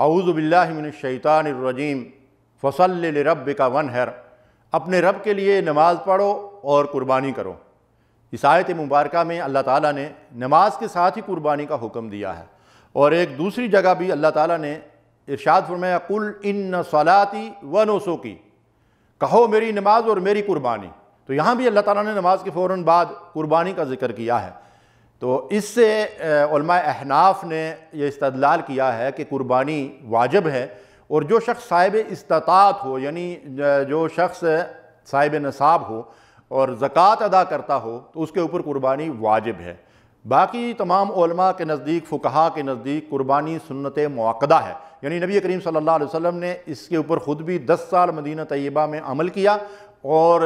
आऊज़बिल्लाशैतानरजीम फसल रब का वन हर अपने रब के लिए नमाज़ पढ़ो और कुर्बानी करो इस आयत मुबारक में अल्लाह ताली ने नमाज के साथ ही कुर्बानी का हुक्म दिया है और एक दूसरी जगह भी अल्लाह ताली ने इर्शाद फरमाया कुल इन न सलाती व नोसों की कहो मेरी नमाज और मेरी कुर्बानी तो यहाँ भी अल्लाह ताली ने नमाज के फ़ौर बाद कुर्बानी का जिक्र किया है तो इससे अहनाफ ने यह इस्तलाल किया है कि कुर्बानी वाजब है और जो शख्स साहिब इस्तात हो यानी जो शख्स साहिब नसाब हो और ज़क़़त अदा करता हो तो उसके ऊपर कुर्बानी वाजिब है बाकी तमाम के नज़दीक फ़ुकहा के नज़दीक कुर्बानी सुन्नत मौक़दा है यानी नबी करीम सल्लल्लाहु अलैहि वसल्लम ने इसके ऊपर ख़ुद भी दस साल मदीना तय्यबा में अमल किया और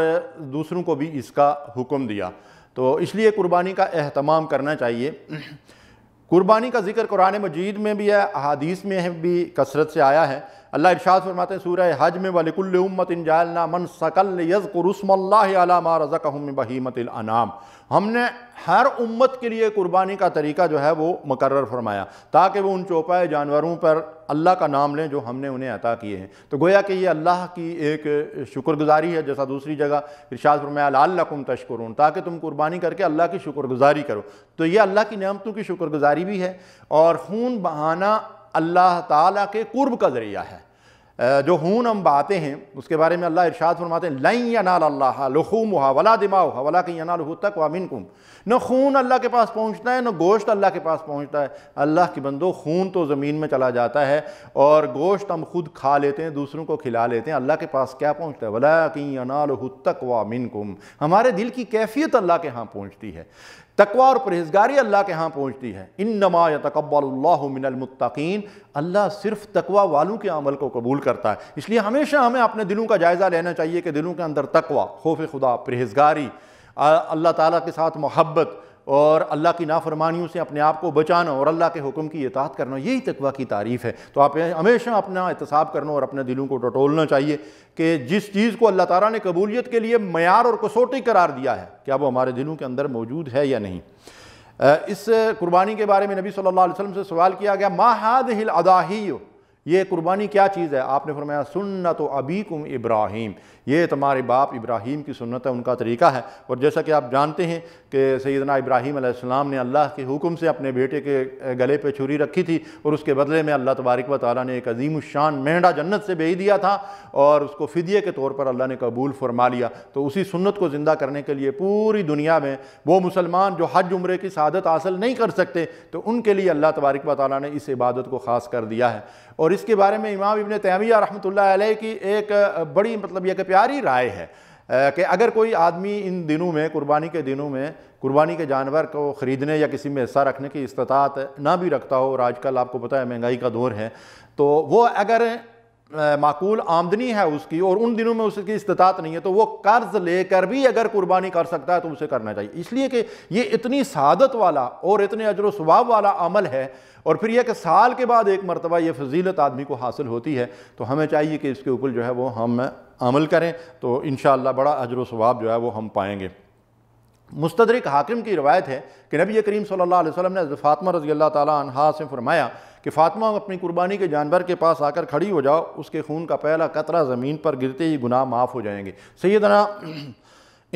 दूसरों को भी इसका हुक्म दिया तो इसलिए कुर्बानी का अहतमाम करना चाहिए कुर्बानी का जिक्र कुरान मजीद में भी है अहादीस में भी कसरत से आया है अल्लाह इरशाद फरमाते हैं सूर्य हज में वलिकुल उम्मत इन जालना मन सकल यज़रसमल्लामा रज़क बहीमत अनाम हमने हर उम्मत के लिए कुर्बानी का तरीका जो है वो मुकर्रर फरमाया ताकि वो उन चौपाए जानवरों पर अल्लाह का नाम लें जो हमने उन्हें अता किए हैं तो गोया कि ये अल्लाह की एक शुक्रगुजारी है जैसा दूसरी जगह इर्शाद फरमाया लालकुम तशकुरून ताकि तुम कुर्बानी करके अल्लाह की शुक्रगुजारी करो तो ये अल्लाह की नियमतों की शुक्रगुजारी भी है और खून बहाना अल्लाह ताला के कुर्ब का ज़रिया है जो हून हम बातें हैं उसके बारे में अल्लाह इरशाद फरमाते हैं लई अल्लाह लखूम हुआ वला दिमाग हा वला कहीं अनाल तक वामिन कुम न खून अल्लाह के पास पहुँचता है न गोश्त अल्लाह के पास पहुँचता है अल्लाह के बंदो खून तो ज़मीन में चला जाता है और गोश्त हम खुद खा लेते हैं दूसरों को खिला लेते हैं अल्लाह के पास क्या पहुँचता है वला कहीं अनाल तक वामिन कुम हमारे दिल की कैफियत अल्लाह के यहाँ पहुँचती है तकवा और परहेजगारी अल्लाह के यहाँ पहुँचती है इन नमा तकबालमिनमतकीन अल्लाह सिर्फ तकवा वालों के अमल को कबूल करता है इसलिए हमेशा हमें अपने दिलों का जायज़ा लेना चाहिए कि दिलों के अंदर तकवा खौफ खुदा परहेजगारी अल्लाह ताली के साथ मोहब्बत और अल्लाह की नाफरमानियों से अपने आप को बचाना और अल्लाह के हुक्म की इतात करना यही तकवा की तारीफ़ है तो आप हमेशा अपना एहतसाब करना और अपने दिलों को टटोलना चाहिए कि जिस चीज़ को अल्लाह ताला ने कबूलियत के लिए मैार और कसौटी करार दिया है क्या वो हमारे दिलों के अंदर मौजूद है या नहीं इस कुर्बानी के बारे में नबी सल्लल्लाहु अलैहि वसल्लम से सवाल किया गया मा हिल अदाही ये कुर्बानी क्या चीज़ है आपने फरमाया सुन्नत अबीकुम इब्राहिम ये तुम्हारे बाप इब्राहिम की सुन्नत है उनका तरीका है और जैसा कि आप जानते हैं कि सैदना इब्राहिम आसमाम ने अल्लाह के हुक्म से अपने बेटे के गले पर छुरी रखी थी और उसके बदले में अल्लाह तबारक व ताली ने एक अजीम शान मेढा जन्नत से बेच दिया था और उसको फ़िदिये के तौर पर अल्लाह ने कबूल फरमा लिया तो उसी सुन्नत को ज़िंदा करने के लिए पूरी दुनिया में वो मुसलमान जो हज उम्र की शादत हासिल नहीं कर सकते तो उनके लिए अल्लाह तबारक व ताली ने इस इबादत को ख़ास कर दिया है और इसके बारे में इमाम इबन तैमिया रहमतुल्लाह की एक बड़ी मतलब यह प्यारी राय है कि अगर कोई आदमी इन दिनों में कुर्बानी के दिनों में कुर्बानी के जानवर को ख़रीदने या किसी में हिस्सा रखने की इस्तात ना भी रखता हो और आजकल आपको पता है महंगाई का दौर है तो वो अगर माकूल आमदनी है उसकी और उन दिनों में उसकी इस्तात नहीं है तो वो कर्ज लेकर भी अगर कुर्बानी कर सकता है तो उसे करना चाहिए इसलिए कि ये इतनी सादत वाला और इतने अजर स्वाब वाला अमल है और फिर यह कि साल के बाद एक मरतबा ये फजीलत आदमी को हासिल होती है तो हमें चाहिए कि इसके ऊपर जो है वो हम अमल करें तो इन बड़ा अजर स्वाब जो है वो हम पाएंगे मुस्तरक हाकिम की रवायत है कि नबी करीम सल्ला अलैहि ने फ़ातमा रजील्ला अल्लाह से फरमाया कि फ़ातिमा अपनी कुर्बानी के जानवर के पास आकर खड़ी हो जाओ उसके खून का पहला कतरा ज़मीन पर गिरते ही गुनाह माफ़ हो जाएंगे सैदना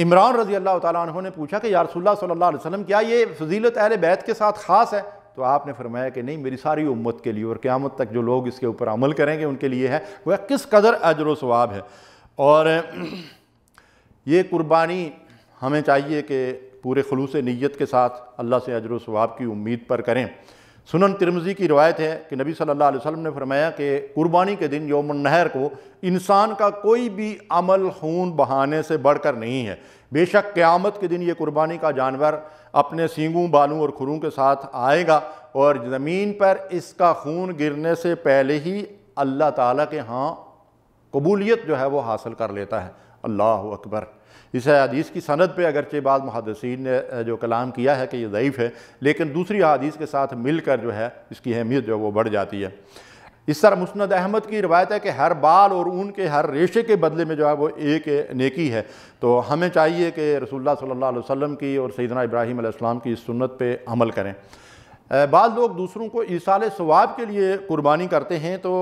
इमरान रजी अल्लाह तह ने पूछा कि यारसोल्ला सल्ला वसलम क्या ये फजीलत अहल बैत के साथ ख़ास है तो आपने फरमाया कि नहीं मेरी सारी उम्मत के लिए और क़्यामत तक जो लोग इसके ऊपर अमल करेंगे उनके लिए है वह किस कदर अजर वाब है और ये कुर्बानी हमें चाहिए कि पूरे खलूस नीयत के साथ अल्लाह से अजर वाब की उम्मीद पर करें सुनन तिरमजी की रवायत है कि नबी सल्लल्लाहु अलैहि वसल्लम ने फरमाया कि कुर्बानी के दिन योम नहर को इंसान का कोई भी अमल खून बहाने से बढ़कर नहीं है बेशक क़्यामत के दिन ये कुर्बानी का जानवर अपने सींगों बालों और खुरों के साथ आएगा और ज़मीन पर इसका खून गिरने से पहले ही अल्लाह ताला के हाँ कबूलियत जो है वो हासिल कर लेता है अल्लाह अकबर इस हदीस की सनत पर अगरचे बाद महादसिन ने जो कलाम किया है कि यह ज़यीफ़ है लेकिन दूसरी हदीस के साथ मिलकर जो है इसकी अहमियत जो है वो बढ़ जाती है इस तरह मुस्ंद अहमद की रवायत है कि हर बाल और ऊन के हर रेशे के बदले में जो है वो एक नेकी है तो हमें चाहिए कि रसोल्ला सल्ला वसम की और सैदना इब्राहिम आसमाम की इस सुनत पर अमल करें बाद लोग दूसरों को ईसाल स्वाब के लिए कुर्बानी करते हैं तो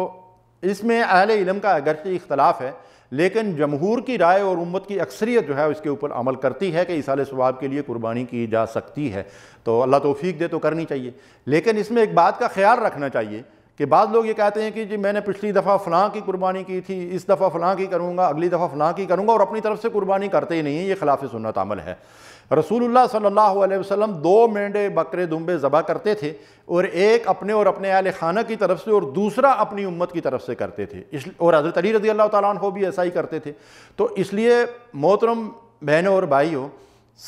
इसमें अहल इलम का अगरचे इख्तलाफ है लेकिन जमहूर की राय और उम्मत की अक्सरियत जो है उसके ऊपर अमल करती है कि इसाल स्वाब के लिए कुर्बानी की जा सकती है तो अल्लाह तोफ़ी दे तो करनी चाहिए लेकिन इसमें एक बात का ख्याल रखना चाहिए कि बाद लोग ये कहते हैं कि जी मैंने पिछली दफ़ा फ़लाँ की कुर्बानी की थी इस दफ़ा फ़लाँ की करूँगा अगली दफ़ा फ़लाँ की करूँगा और अपनी तरफ से कुर्बानी करते ही नहीं है ये खिलाफ सुनत अमल है रसूल सल्ला वसम दो मेंढे बकरे दुम्बे ज़बा करते थे और एक अपने और अपने आल खाना की तरफ से और दूसरा अपनी उम्मत की तरफ से करते थे इस और हज़रत अली रजी अल्लाह तु भी ऐसा ही करते थे तो इसलिए मोहतरम बहनों और हो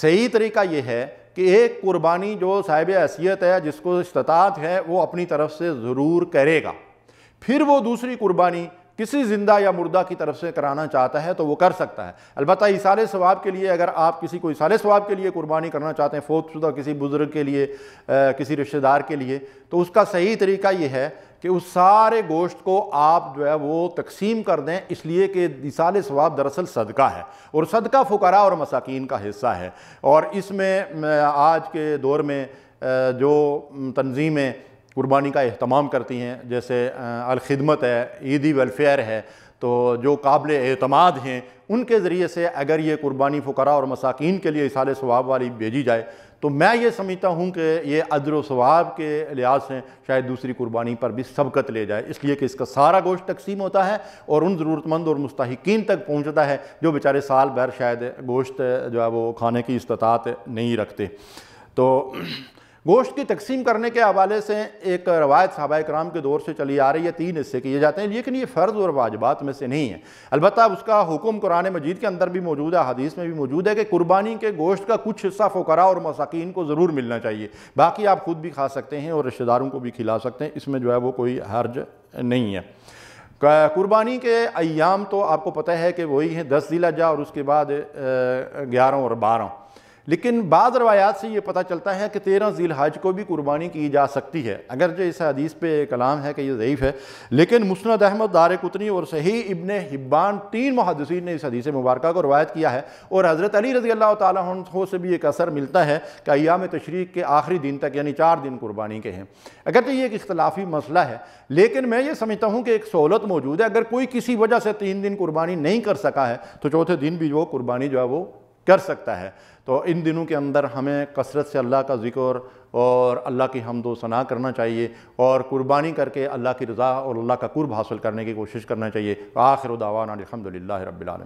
सही तरीका ये है कि एक कुर्बानी जो साहिब हैसियत है जिसको इस्तात है वो अपनी तरफ से ज़रूर करेगा फिर वो दूसरी कुर्बानी किसी ज़िंदा या मुर्दा की तरफ से कराना चाहता है तो वो कर सकता है अलबत्त इसारे स्वाब के लिए अगर आप किसी को इसारे स्वाब के लिए कुर्बानी करना चाहते हैं फोतशुदा किसी बुज़ुर्ग के लिए आ, किसी रिश्तेदार के लिए तो उसका सही तरीका ये है कि उस सारे गोश्त को आप जो है वो तकसीम कर दें इसलिए कि दिसाल स्वाब दरअसल सदका है और सदका फ़ुकरा और मसाकिन का हिस्सा है और इसमें आज के दौर में जो तनजीमें कुर्बानी का अहतमाम करती हैं जैसे अलखदमत है ईदी वेलफेयर है तो जो काबिल अतमाद हैं उनके ज़रिए से अगर ये कुर्बानी फ़करा और मसाकिन के लिए इसाल स्वाब वाली भेजी जाए तो मैं ये समझता हूँ कि ये अदर वाब के लिहाज से शायद दूसरी कुर्बानी पर भी सबकत ले जाए इसलिए कि इसका सारा गोश्त तकसीम होता है और उन ज़रूरतमंद और मुस्तकिन तक पहुँचता है जो बेचारे साल भर शायद गोश्त जो है वो खाने की इस्तात नहीं रखते तो गोश्त की तकसीम करने के हवाले से एक रवायत सहाबा कराम के दौर से चली आ रही है तीन हिस्से किए जाते हैं लेकिन ये फ़र्ज़ और वाजबात में से नहीं है अलबत् उसका हुक्म कुरान मजीद के अंदर भी मौजूद है हदीस में भी मौजूद है कि कुर्बानी के गोश्त का कुछ हिस्सा फ़करा और मसाकिन को ज़रूर मिलना चाहिए बाकी आप ख़ुद भी खा सकते हैं और रिश्तेदारों को भी खिला सकते हैं इसमें जो है वो कोई हर्ज नहीं है कुर्बानी के अयाम तो आपको पता है कि वही हैं दस जिला जा और उसके बाद ग्यारह और बारह लेकिन बाद रवायात से ये पता चलता है कि तेरह झील हज को भी कुर्बानी की जा सकती है अगर जो इस हदीस पे कलाम है कि ये ज़यीफ़ है लेकिन मुस्द अहमद दार कुतनी और सही इबन हिब्बान तीन महदसिन ने इस हदीस मुबारक को रवायत किया है और हज़रत अली रजी अल्लाह तहों से भी एक असर मिलता है कि अयाम तशरीक के आखिरी दिन तक यानी चार दिन कुर्बानी के हैं अगर तो ये एक इख्तलाफी मसला है लेकिन मैं ये समझता हूँ कि एक सहूलत मौजूद है अगर कोई किसी वजह से तीन दिन कुर्बानी नहीं कर सका है तो चौथे दिन भी वो कुर्बानी जो है वो कर सकता है तो इन दिनों के अंदर हमें कसरत से अल्लाह का ज़िक्र और अल्लाह की हमदो सना करना चाहिए और कुर्बानी करके अल्लाह की रज़ा और अल्लाह का कुर्ब हासिल करने की कोशिश करना चाहिए आखिर दावान अलहमदिल्ला